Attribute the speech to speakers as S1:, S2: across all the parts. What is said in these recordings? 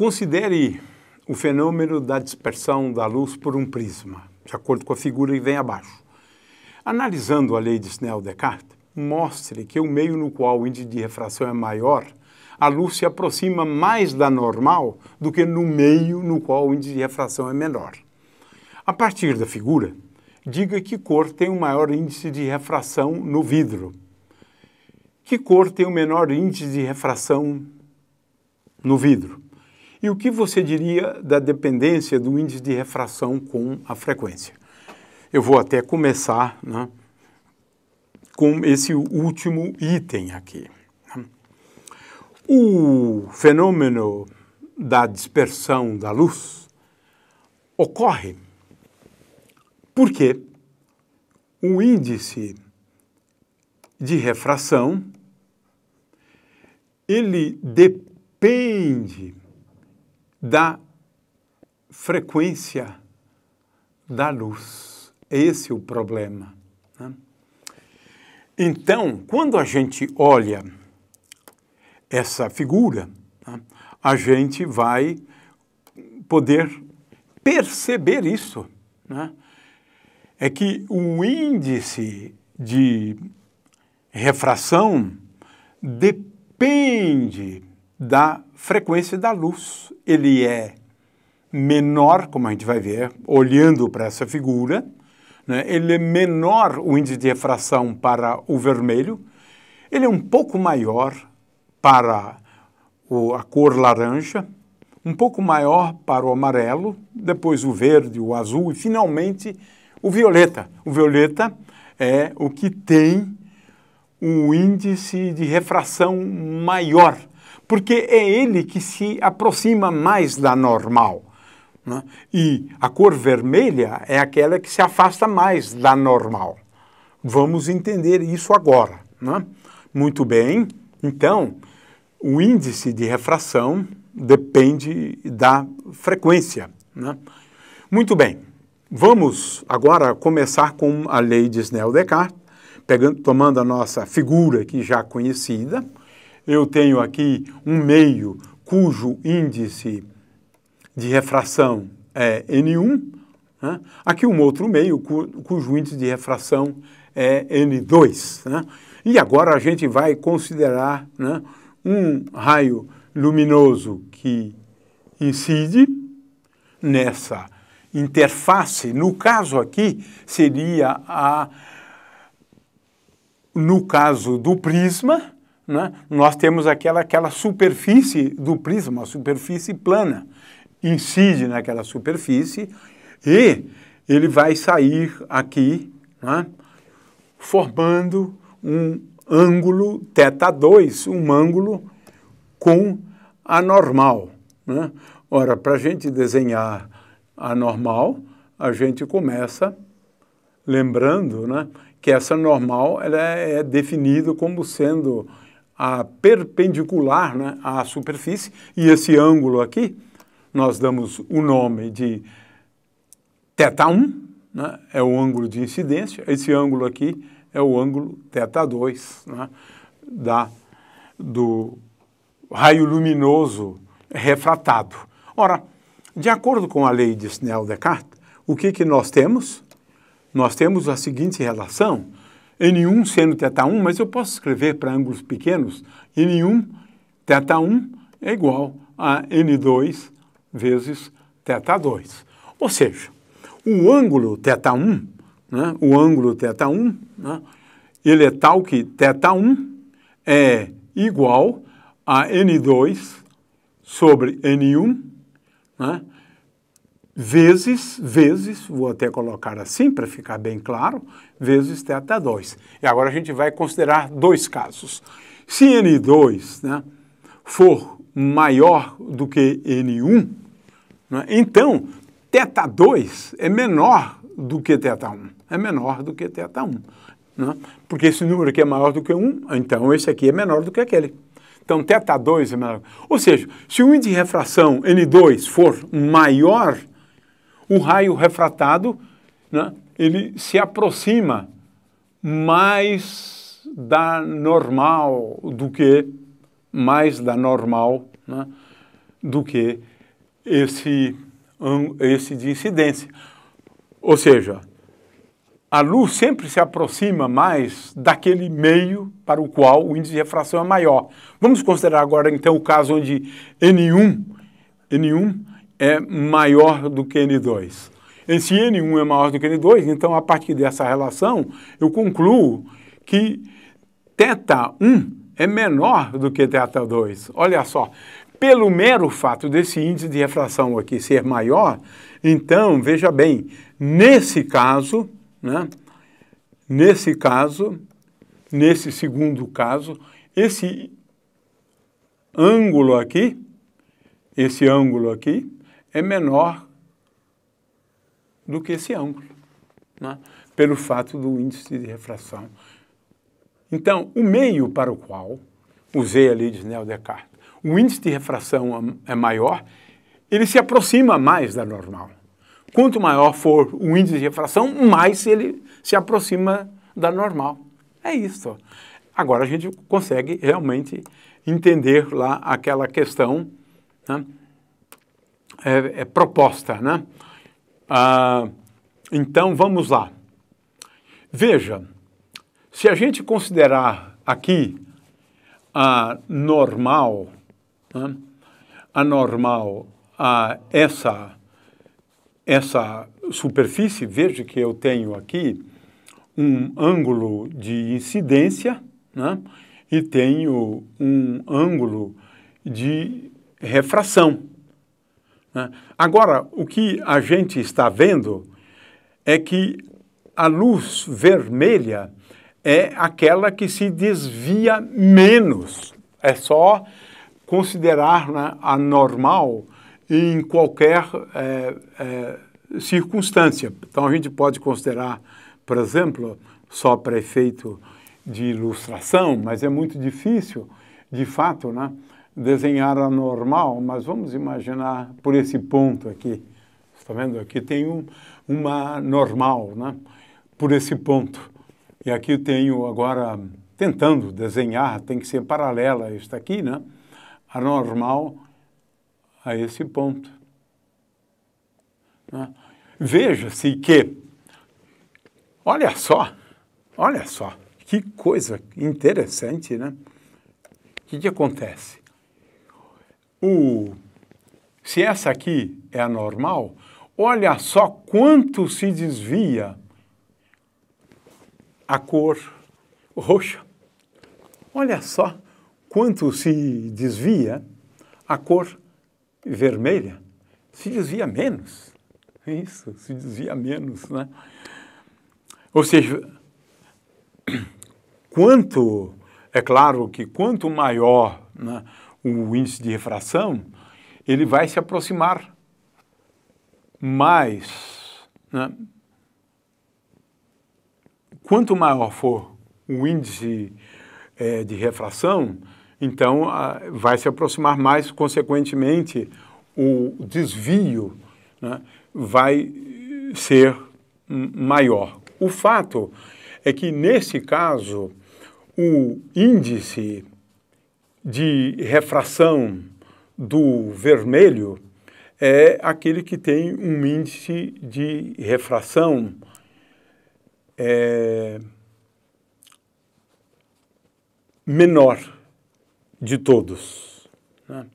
S1: Considere o fenômeno da dispersão da luz por um prisma, de acordo com a figura que vem abaixo. Analisando a lei de Snell-Descartes, mostre que o meio no qual o índice de refração é maior, a luz se aproxima mais da normal do que no meio no qual o índice de refração é menor. A partir da figura, diga que cor tem o um maior índice de refração no vidro, que cor tem o um menor índice de refração no vidro. E o que você diria da dependência do índice de refração com a frequência? Eu vou até começar né, com esse último item aqui. Né. O fenômeno da dispersão da luz ocorre porque o índice de refração ele depende da frequência da luz. Esse é o problema. Né? Então, quando a gente olha essa figura, né, a gente vai poder perceber isso. Né? É que o índice de refração depende da frequência da luz. Ele é menor, como a gente vai ver, olhando para essa figura, né? ele é menor o índice de refração para o vermelho, ele é um pouco maior para o, a cor laranja, um pouco maior para o amarelo, depois o verde, o azul e finalmente o violeta. O violeta é o que tem um índice de refração maior porque é ele que se aproxima mais da normal. Né? E a cor vermelha é aquela que se afasta mais da normal. Vamos entender isso agora. Né? Muito bem, então, o índice de refração depende da frequência. Né? Muito bem, vamos agora começar com a lei de Snell-Descartes, tomando a nossa figura aqui já conhecida, eu tenho aqui um meio cujo índice de refração é N1, né? aqui um outro meio cu, cujo índice de refração é N2. Né? E agora a gente vai considerar né, um raio luminoso que incide nessa interface. No caso aqui, seria a. No caso do prisma, né, nós temos aquela, aquela superfície do prisma, a superfície plana. Incide naquela superfície e ele vai sair aqui, né, formando um ângulo θ2, um ângulo com a normal. Né? Ora, para a gente desenhar a normal, a gente começa lembrando né, que essa normal ela é, é definida como sendo a perpendicular né, à superfície, e esse ângulo aqui nós damos o nome de θ1, né, é o ângulo de incidência, esse ângulo aqui é o ângulo θ2 né, da, do raio luminoso refratado. Ora, de acordo com a lei de Snell-Descartes, o que, que nós temos? Nós temos a seguinte relação N1 sendo θ1, mas eu posso escrever para ângulos pequenos, N1, θ1 é igual a N2 vezes θ2. Ou seja, o ângulo θ1, né, o ângulo θ1, né, ele é tal que θ1 é igual a N2 sobre N1, né, vezes, vezes, vou até colocar assim para ficar bem claro, vezes θ 2. E agora a gente vai considerar dois casos. Se N2 né, for maior do que N1, né, então θ 2 é menor do que θ 1. É menor do que θ 1. Né? Porque esse número aqui é maior do que 1, então esse aqui é menor do que aquele. Então, θ2 é menor. Ou seja, se o índice de refração N2 for maior um raio refratado, né, ele se aproxima mais da normal do que mais da normal né, do que esse esse de incidência. Ou seja, a luz sempre se aproxima mais daquele meio para o qual o índice de refração é maior. Vamos considerar agora então o caso onde N1, N1 é maior do que N2. Se N1 é maior do que N2, então a partir dessa relação eu concluo que θ1 é menor do que θ2. Olha só, pelo mero fato desse índice de refração aqui ser maior, então, veja bem, nesse caso, né, nesse caso, nesse segundo caso, esse ângulo aqui, esse ângulo aqui, é menor do que esse ângulo, né? pelo fato do índice de refração. Então, o meio para o qual, usei ali de Neo Descartes, o índice de refração é, é maior, ele se aproxima mais da normal. Quanto maior for o índice de refração, mais ele se aproxima da normal. É isso. Agora a gente consegue realmente entender lá aquela questão né, é, é proposta, né? Ah, então vamos lá. Veja, se a gente considerar aqui a normal, né? a normal, a essa essa superfície, veja que eu tenho aqui um ângulo de incidência né? e tenho um ângulo de refração. Né? Agora, o que a gente está vendo é que a luz vermelha é aquela que se desvia menos. É só considerar né, a normal em qualquer é, é, circunstância. Então, a gente pode considerar, por exemplo, só para efeito de ilustração, mas é muito difícil, de fato, né? desenhar a normal, mas vamos imaginar por esse ponto aqui. Está vendo? Aqui tem um, uma normal, né? Por esse ponto. E aqui eu tenho agora, tentando desenhar, tem que ser paralela esta aqui, né? A normal a esse ponto. Né? Veja-se que, olha só, olha só, que coisa interessante, né? O que, que acontece? se essa aqui é a normal, olha só quanto se desvia a cor roxa. Olha só quanto se desvia a cor vermelha. Se desvia menos. Isso, se desvia menos, né? Ou seja, quanto, é claro que quanto maior né, o índice de refração, ele vai se aproximar mais. Né? Quanto maior for o índice é, de refração, então a, vai se aproximar mais, consequentemente, o desvio né, vai ser maior. O fato é que, nesse caso, o índice de refração do vermelho é aquele que tem um índice de refração é, menor de todos. Né?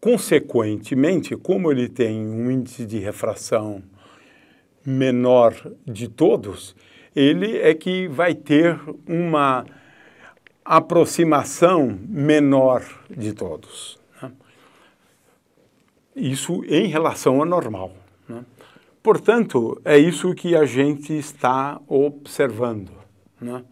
S1: Consequentemente, como ele tem um índice de refração menor de todos, ele é que vai ter uma aproximação menor de todos. Né? Isso em relação ao normal. Né? Portanto, é isso que a gente está observando. Né?